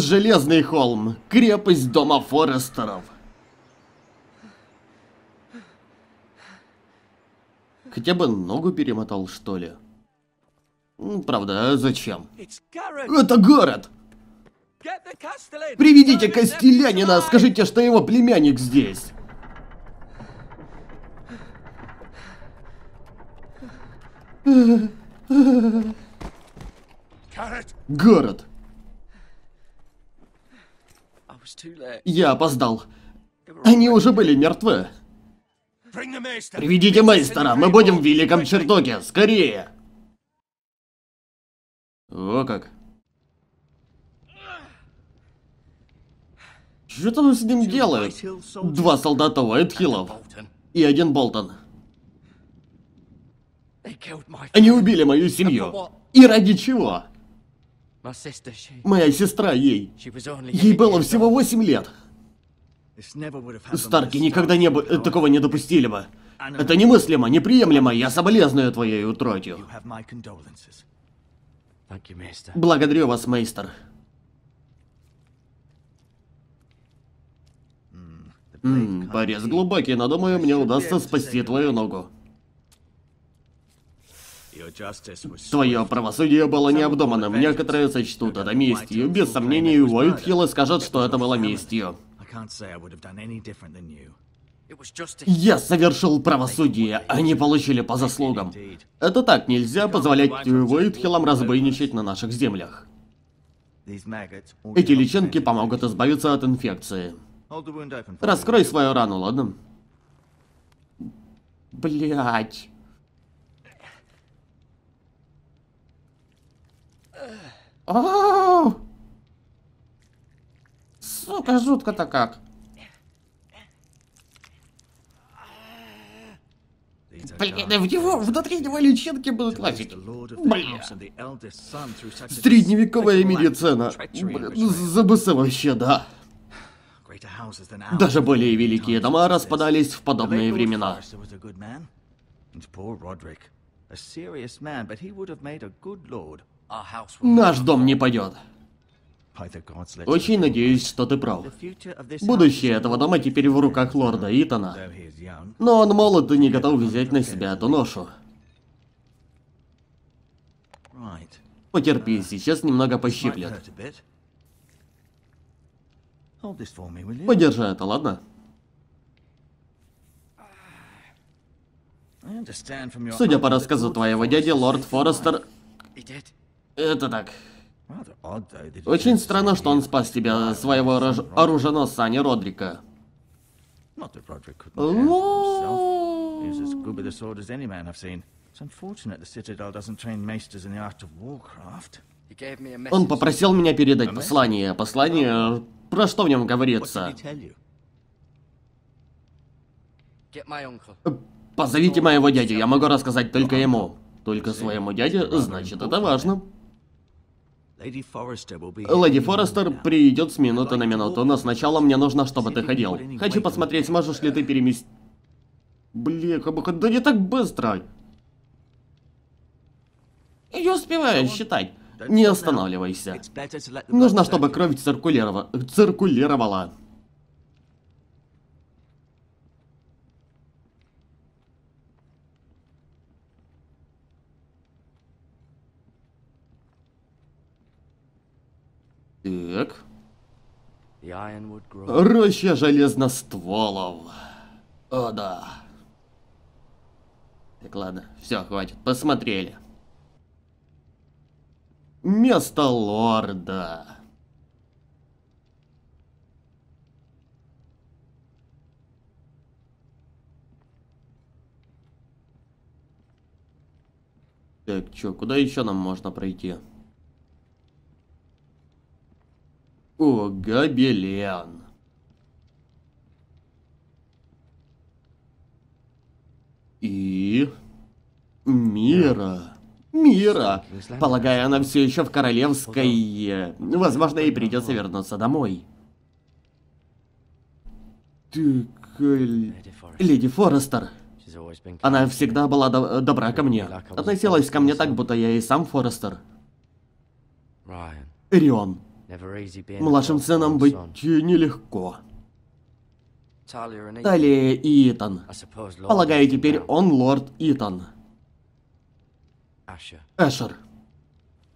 Железный холм. Крепость дома Форестеров. Хотя бы ногу перемотал, что ли? Правда, а зачем? Это город! Приведите Костелянина, скажите, что его племянник здесь! Город! Я опоздал. Они уже были мертвы. Приведите мейстера, мы будем в великом чертоге, скорее! О как. Что там с ним делают? Два солдата Уайтхиллов и один Болтон. Они убили мою семью. И ради чего? Моя сестра ей. Ей было всего 8 лет. Старки никогда не бы э, такого не допустили бы. Это немыслимо, неприемлемо. Я соболезную твоей утротью. Благодарю вас, мейстер. М порез глубокий, но думаю, мне удастся спасти твою ногу. Твое правосудие было необдуманным. Некоторые сочтут это местью. Без сомнений, Уайтхилл скажет, что это было местью. Я совершил правосудие, они получили по заслугам. Это так нельзя позволять Уайтхиллам разбойничать на наших землях. Эти личинки помогут избавиться от инфекции. Раскрой свою рану, ладно? Блять. О! Сука, жутко-то как. Блин, в него, внутри него личинки будут лазить. Блин. Средневековая медицина. Блин, ЗБС вообще, да. Даже более великие дома распадались в подобные времена. Poor Наш дом не пойдет. Очень надеюсь, что ты прав. Будущее этого дома теперь в руках лорда Итана. Но он молод и не готов взять на себя эту ношу. Потерпи, сейчас немного пощиплет. Подержи это, ладно? Судя по рассказу твоего дяди, лорд Форестер... Это так. Очень странно, что он спас тебя, своего рож... оруженосца, а не Родрика. Он попросил меня передать послание. Послание... Э, про что в нем говорится? Э, позовите моего дядю, я могу рассказать только ему. Только своему дяде, значит, это важно. Леди Форестер э, придет с минуты на минуту, но сначала мне нужно, чтобы ты ходил. Хочу посмотреть, сможешь ли ты переместить... Блин, да не так быстро! Я успеваю считать. Не останавливайся. Нужно, чтобы кровь циркулировала. циркулировала. Роща железностволов. О, да. Так, ладно, все, хватит, посмотрели. Место лорда. Так, чё, куда еще нам можно пройти? О, гобелен! И... Мира. Мира. Полагаю, она все еще в королевской... Э, возможно, ей придется вернуться домой. Ты... Леди Форестер. Она всегда была до добра ко мне. Относилась ко мне так, будто я и сам Форестер. Рион. Младшим сценам быть нелегко. Талия и Итан. Полагаю, теперь он лорд Итан. Эшер.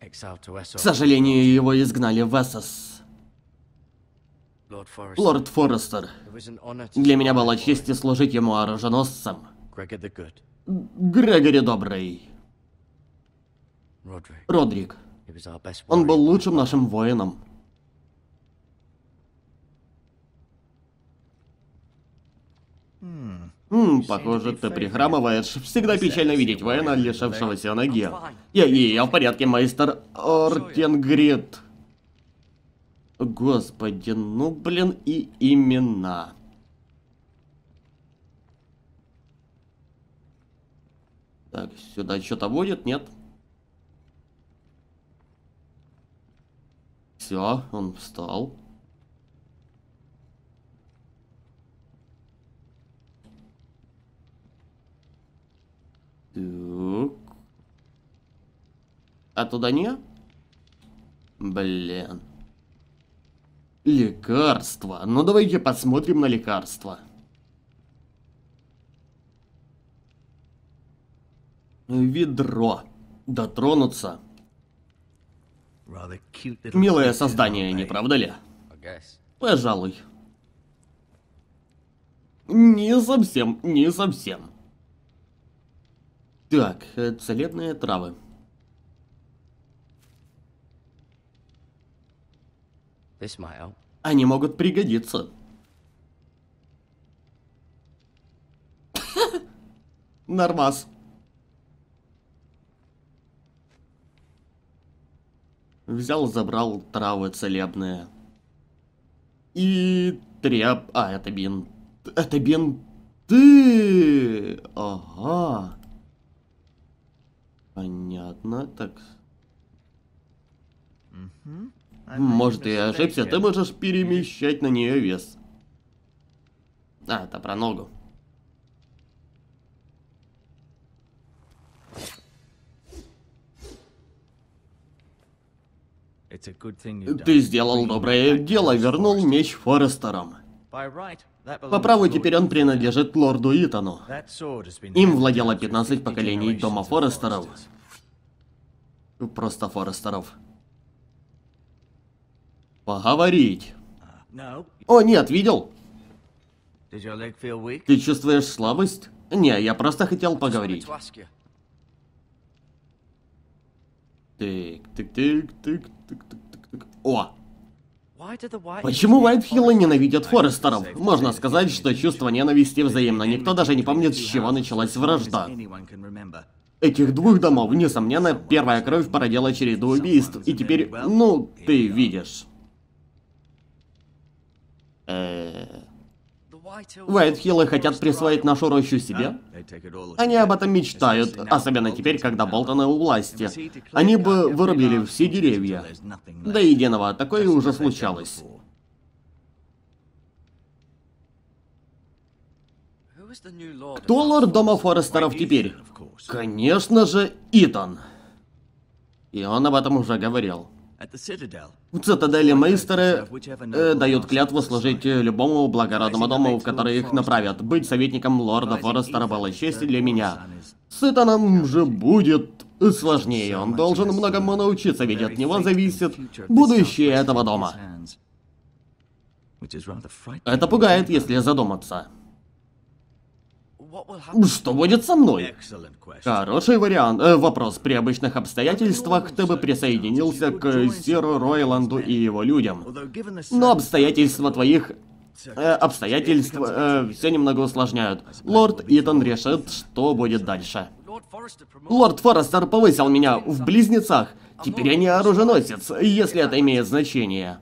К сожалению, его изгнали в Эссос. Лорд Форестер. Для меня было честь служить ему оруженосцем. Грегори Добрый. Родрик. Он был лучшим нашим воином. Хм, хм похоже, ты прихрамываешь. Всегда печально видеть воина, лишившегося ноги. Я, я, я в порядке, мастер Ортенгрид. Господи, ну блин и имена. Так, сюда что-то будет, нет? Нет. Все, он встал. Так. А туда не? Блин. Лекарство. Ну давайте посмотрим на лекарство. Ведро. Дотронуться. Милое создание, не правда ли? Пожалуй. Не совсем, не совсем. Так, э, целебные травы. Они могут пригодиться. Нормас. Взял, забрал травы целебные. И треп... А, это бин... Это бин ты. Ага. Понятно, так... Может, я ошибся, ты можешь перемещать на нее вес. А, это про ногу. Ты сделал доброе дело, вернул меч Форестерам. По праву теперь он принадлежит лорду Итану. Им владело 15 поколений дома Форестеров. Просто Форестеров. Поговорить. А, О, нет, видел? Ты чувствуешь слабость? Не, я просто хотел поговорить. Тык, тык, тык, тык, тык, тык, тык, тык. О! Почему Уайтхиллы ненавидят Форестеров? Можно сказать, что чувство ненависти взаимно. Никто даже не помнит, с чего началась вражда. Этих двух домов, несомненно, первая кровь породила череду убийств. И теперь, ну, ты видишь. Эээ... Уайтхиллы хотят присвоить нашу рощу себе? Они об этом мечтают, особенно теперь, когда Болтоны у власти. Они бы вырубили все деревья. Да единого, такое уже случалось. Кто лорд Дома Форестеров теперь? Конечно же, Итан. И он об этом уже говорил. Цитадели Мейстеры э, дает клятву служить э, любому благородному дому, в который их направят. Быть советником лорда Форестера была честь для меня. С же будет сложнее. Он должен многому научиться, ведь от него зависит будущее этого дома. Это пугает, если задуматься. Ну, что будет со мной? Хороший вариант. Э, вопрос. При обычных обстоятельствах ты бы присоединился к Серу Ройланду и его людям. Но обстоятельства твоих... Э, обстоятельства э, все немного усложняют. Лорд Итан решит, что будет дальше. Лорд Форестер повысил меня в близнецах. Теперь я не оруженосец, если это имеет значение.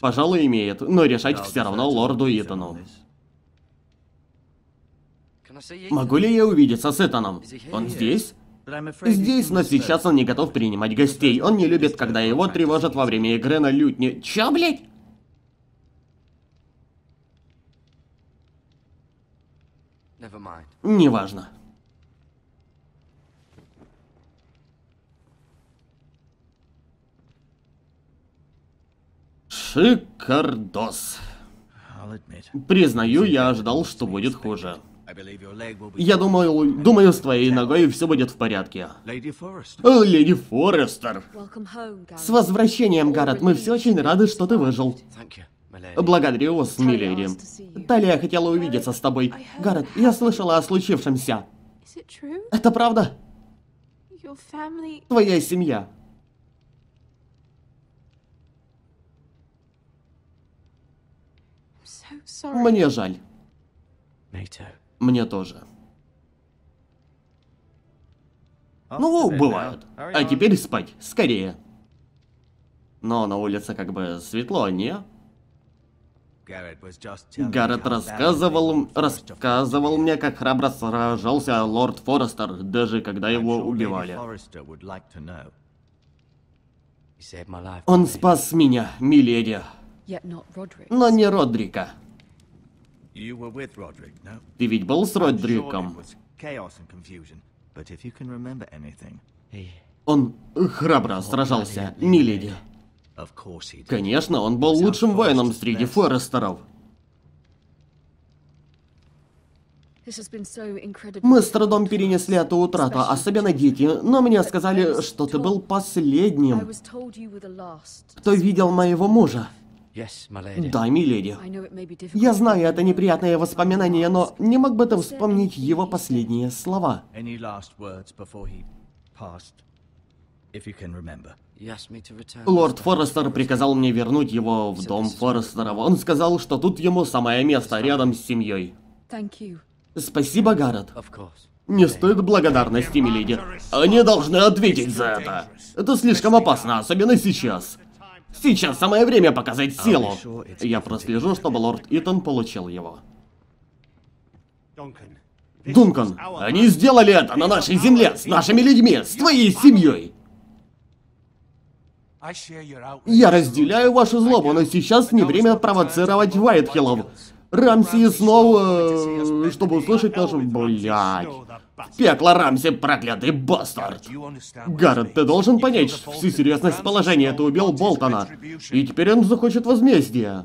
Пожалуй, имеет, но решать все равно лорду Итану. Могу ли я увидеться с Этаном? Он здесь? Здесь, но сейчас он не готов принимать гостей. Он не любит, когда его тревожат во время игры на лютне. Чё, блядь? Неважно. Шикардос. Признаю, я ожидал, что будет хуже. Я думаю, думаю, с твоей ногой все будет в порядке. Леди Форестер. Э, с возвращением, Гаррет. Мы все очень рады, что ты выжил. Благодарю вас, миледи. Талия хотела увидеться с тобой. Гаррет, я слышала о случившемся. Это правда? Твоя семья. Мне жаль. Мне тоже. А, ну, бывают. А, а теперь спать, скорее. Но на улице как бы светло, а не? Гаррет рассказывал, рассказывал мне, как храбро сражался лорд Форестер, даже когда его убивали. Он спас меня, миледи. Но не Родрика. Ты ведь был с Родриком? Он храбро сражался, миледи. Конечно, он был лучшим воином среди Форестеров. Мы с трудом перенесли эту утрату, особенно дети, но мне сказали, что ты был последним, кто видел моего мужа. Да, миледи. Я знаю, это неприятное воспоминание, но не мог бы ты вспомнить его последние слова? Лорд Форестер приказал мне вернуть его в дом Форестеров. Он сказал, что тут ему самое место, рядом с семьей. Спасибо, Гаррет. Не стоит благодарности, миледи. Они должны ответить за это. Это слишком опасно, особенно сейчас. Сейчас самое время показать силу. Я прослежу, чтобы лорд Итан получил его. Дункан, они сделали это на нашей земле, с нашими людьми, с твоей семьей. Я разделяю вашу злобу, но сейчас не время провоцировать Вайтхиллов. Рамси снова, э, чтобы услышать нашу... Блядь. Пекло, Рамси, проклятый бастард. Гаррет, ты должен понять всю серьезность положения. Ты убил Болтона. И теперь он захочет возмездия.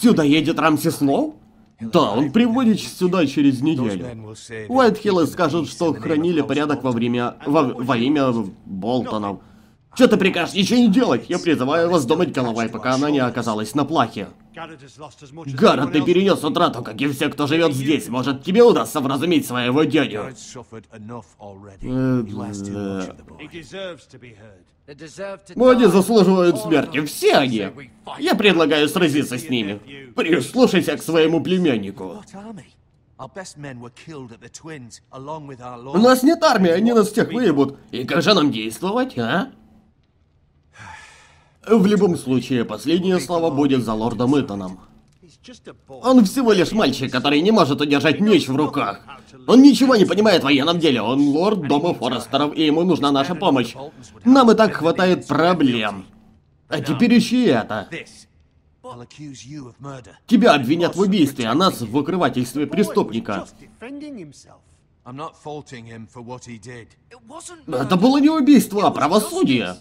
Сюда едет Рамси Сноу? Да, он приводит сюда через неделю. Уайтхиллы скажут, что хранили порядок во время... во, во имя Болтонов. Что ты прикажешь? Ничего не делать! Я призываю вас думать головой, пока она не оказалась на плахе. Гаррет, ты перенес утрату, как и все, кто живет здесь. Может, тебе удастся вразумить своего дядю? Э, э. Они заслуживают смерти, все они. Я предлагаю сразиться с ними. Прислушайся к своему племяннику. У нас нет армии, они нас всех выебут. И как же нам действовать, а? В любом случае, последнее слово будет за лордом Итаном. Он всего лишь мальчик, который не может удержать меч в руках. Он ничего не понимает в военном деле. Он лорд дома Форестеров, и ему нужна наша помощь. Нам и так хватает проблем. А теперь ищи это. Тебя обвинят в убийстве, а нас в укрывательстве преступника. Это было не убийство, а правосудие.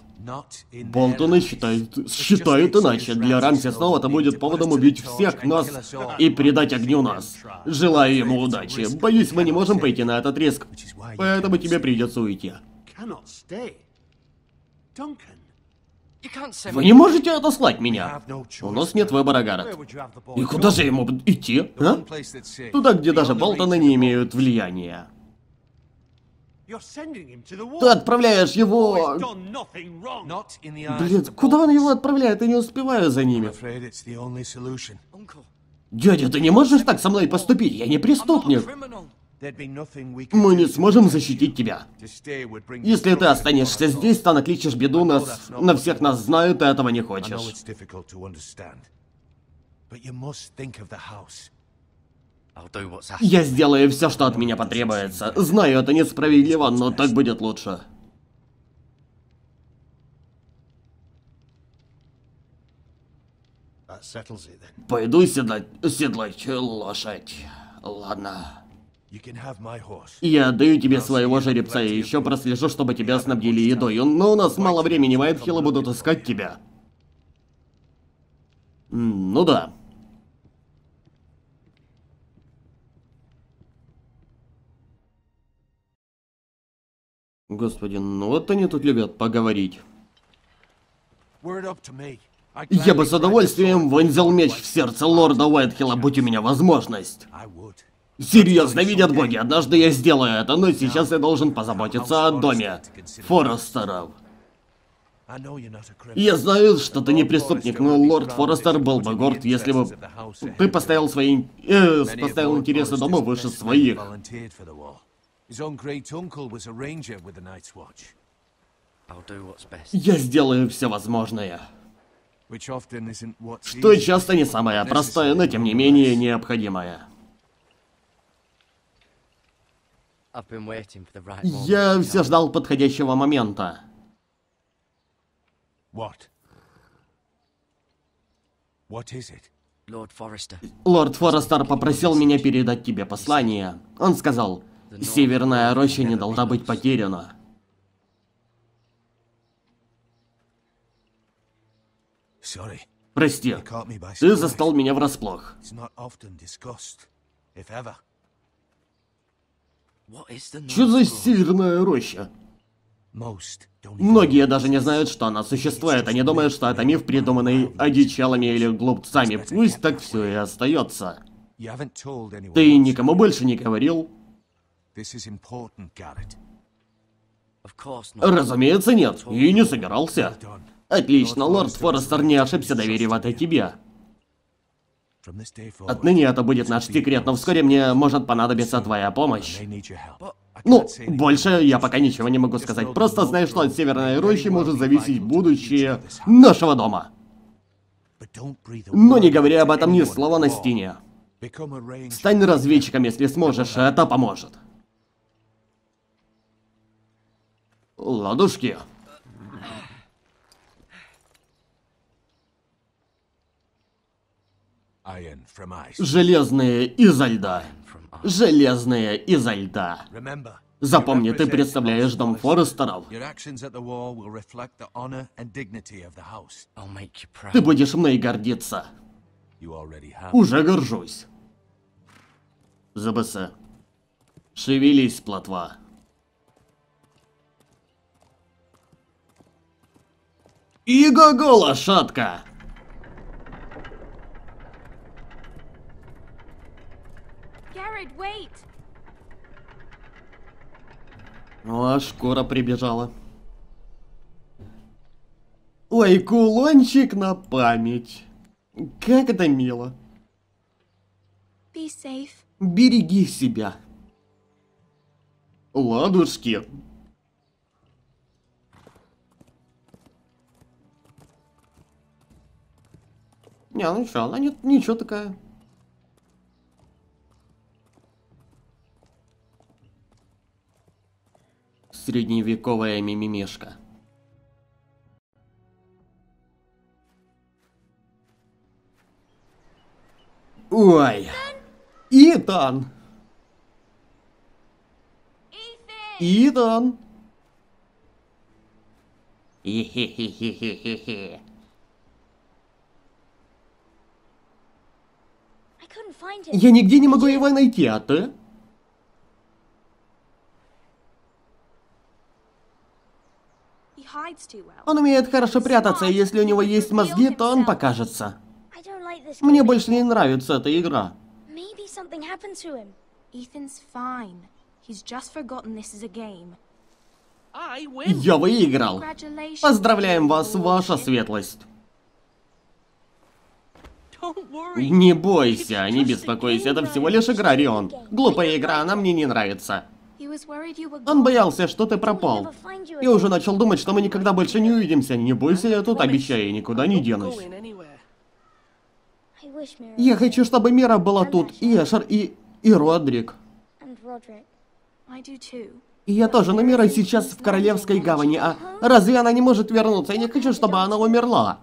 Болтоны считают, считают иначе. Для Рамси снова это будет поводом убить всех нас и предать огню нас. Желаю ему удачи. Боюсь, мы не можем пойти на этот риск. Поэтому тебе придется уйти. Вы не можете отослать меня. У нас нет выбора, Гаррет. И куда же ему идти, а? Туда, где даже Болтоны не имеют влияния. Ты отправляешь его... Блин, куда он его отправляет? Я не успеваю за ними. Дядя, ты не можешь так со мной поступить? Я не преступник. Мы не сможем защитить тебя. Если ты останешься здесь, то накличешь беду нас... На всех нас знают, и этого не хочешь. А Я сделаю все, что от меня потребуется. Знаю, это несправедливо, но так будет лучше. А, Пойду седлать, седлать лошадь. Ладно. Я отдаю тебе своего жеребца и еще прослежу, чтобы тебя снабдили едой. Но у нас мало времени, Вайтхиллы будут искать тебя. Ну да. Господи, ну вот они тут любят поговорить. Я бы с удовольствием вонзил меч в сердце лорда Уайтхилла, будь у меня возможность. Серьезно, видят боги, однажды я сделаю это, но сейчас я должен позаботиться о доме Форестеров. Я знаю, что ты не преступник, но лорд Форестер был бы горд, если бы ты поставил свои... Э, поставил интересы дома выше своих. His own great uncle was a ranger with the Night's Watch. I'll do what's best. Я сделаю все возможное. Что часто не самое простое, но тем не менее необходимое. Я все ждал подходящего момента. Лорд Форестер попросил меня передать тебе послание. Он сказал, Северная роща не должна быть потеряна. Прости, ты застал меня врасплох. Что за северная роща? Многие даже не знают, что она существует. Они думают, что это миф, придуманный одичалами или глупцами. Пусть так все и остается. Ты никому больше не говорил? Разумеется, нет. И не собирался. Отлично, лорд Форестер не ошибся, доверив это тебе. Отныне это будет наш секрет, но вскоре мне может понадобиться твоя помощь. Ну, больше я пока ничего не могу сказать. Просто знаю, что от Северной Рощи может зависеть будущее нашего дома. Но не говоря об этом ни слова на стене. Стань разведчиком, если сможешь, это поможет. Ладушки. Железные изо льда. Железные изо льда. Запомни, ты представляешь дом Форестеров. Ты будешь мной гордиться. Уже горжусь. ЗБС. Шевелись, плотва. И го-го, лошадка! Гаррет, ну, О, шкура прибежала. Ой, кулончик на память. Как это мило. Be safe. Береги себя. Ладушки, Не, ну что, она нет, ничего такая. Средневековая мимимешка. Ой! Итан! Итан! Хе-хе-хе-хе-хе-хе. Я нигде не могу его найти, а ты? Он умеет хорошо прятаться, и если у него есть мозги, то он покажется. Мне больше не нравится эта игра. Я выиграл. Поздравляем вас, ваша светлость. Не бойся, не беспокойся, это всего лишь Играрион. Глупая игра, она мне не нравится. Он боялся, что ты пропал. И уже начал думать, что мы никогда больше не увидимся. Не бойся, я тут обещаю, я никуда не денусь. Я хочу, чтобы Мира была тут, и Эшер, и... и Родрик. И я тоже, но Мира сейчас в Королевской гавани, а разве она не может вернуться? Я не хочу, чтобы она умерла.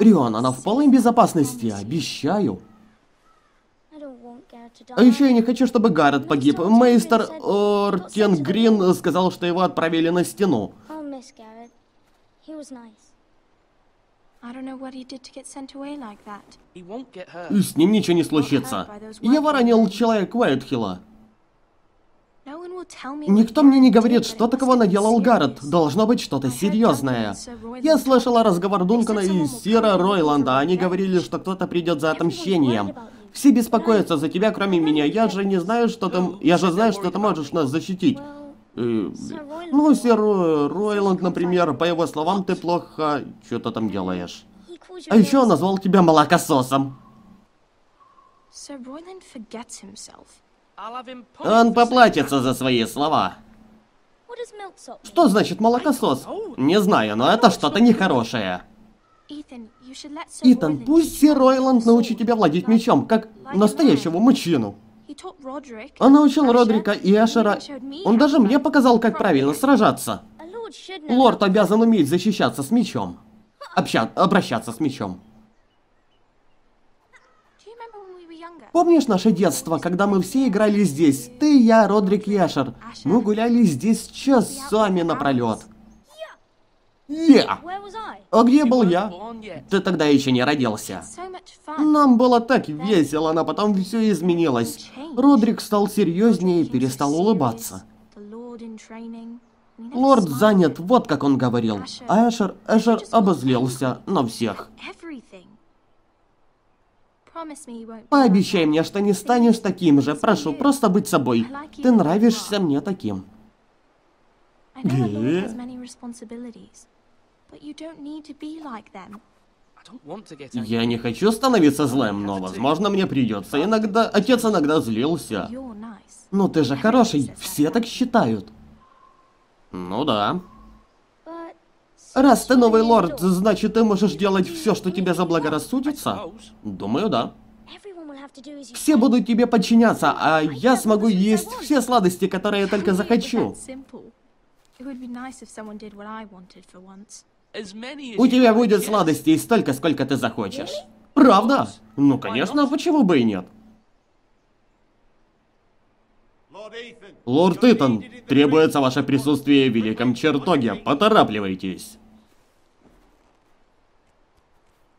Рион, она в полной безопасности, обещаю. А еще я не хочу, чтобы Гаррет погиб. Мейстер Ортен Грин сказал, что его отправили на стену. С ним ничего не случится. Я воронил человек Уайтхилла. Никто мне не говорит, что такого наделал Гаррет. Должно быть что-то серьезное. Я слышала разговор Дункана и Сира Ройланда. Они говорили, что кто-то придет за отомщением. Все беспокоятся за тебя, кроме меня. Я же не знаю, что ты... Я же знаю, что ты можешь нас защитить. Э, ну, Сир Ройланд, например, по его словам, ты плохо... Что-то там делаешь. А еще он назвал тебя молокососом. Сэр Ройланд forgets himself. Он поплатится за свои слова. Что значит молокосос? Не знаю, но это что-то нехорошее. Итан, пусть Сир Ройланд научит тебя владеть мечом, как настоящему мужчину. Он научил Родрика и Эшера. Он даже мне показал, как правильно сражаться. Лорд обязан уметь защищаться с мечом. Обща... Обращаться с мечом. Помнишь наше детство, когда мы все играли здесь? Ты, я, Родрик Яшер. Мы гуляли здесь часами напролет. Я! Yeah. А где был я? Ты тогда еще не родился. Нам было так весело, но потом все изменилось. Родрик стал серьезнее и перестал улыбаться. Лорд занят, вот как он говорил. А Эшер, Эшер обозлился на всех. Пообещай мне, что не станешь таким же. Прошу, просто быть собой. Ты нравишься мне таким. Ге? Я не хочу становиться злым, но, возможно, мне придется. Иногда отец иногда злился. Ну ты же хороший, все так считают. Ну да. Раз ты новый лорд, значит, ты можешь делать все, что тебе заблагорассудится? Думаю, да. Все будут тебе подчиняться, а я смогу есть все сладости, которые я только захочу. У тебя будет сладостей столько, сколько ты захочешь. Правда? Ну, конечно, почему бы и нет? Лорд Итан, требуется ваше присутствие в Великом Чертоге. Поторапливайтесь.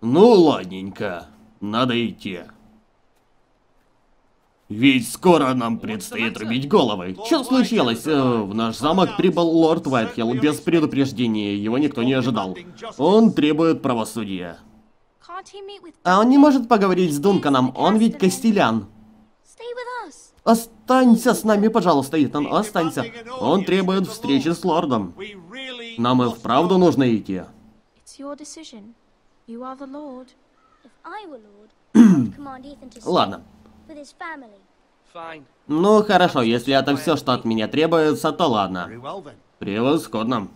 Ну, ладненько. Надо идти. Ведь скоро нам предстоит рубить головы. Что случилось? Э, в наш замок прибыл лорд Вайтхилл без предупреждения, его никто не ожидал. Он требует правосудия. А он не может поговорить с Дунканом, он ведь Костелян. Ост Останься с нами, пожалуйста, Итан, останься. Он требует встречи с лордом. Нам и вправду нужно идти. Ладно. Ну хорошо, если это все, что от меня требуется, то ладно. Превосходно.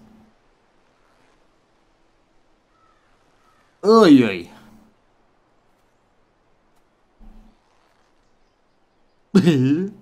Ой-ой.